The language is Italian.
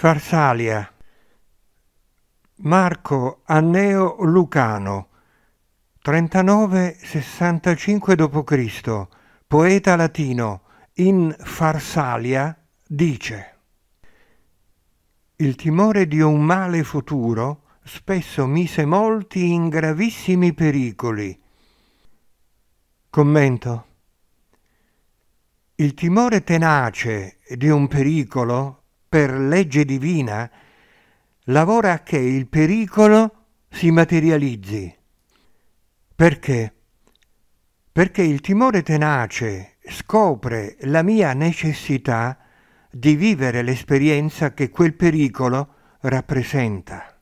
Farsalia Marco Anneo Lucano 39-65 d.C., poeta latino, in Farsalia dice Il timore di un male futuro spesso mise molti in gravissimi pericoli. Commento Il timore tenace di un pericolo per legge divina, lavora a che il pericolo si materializzi. Perché? Perché il timore tenace scopre la mia necessità di vivere l'esperienza che quel pericolo rappresenta.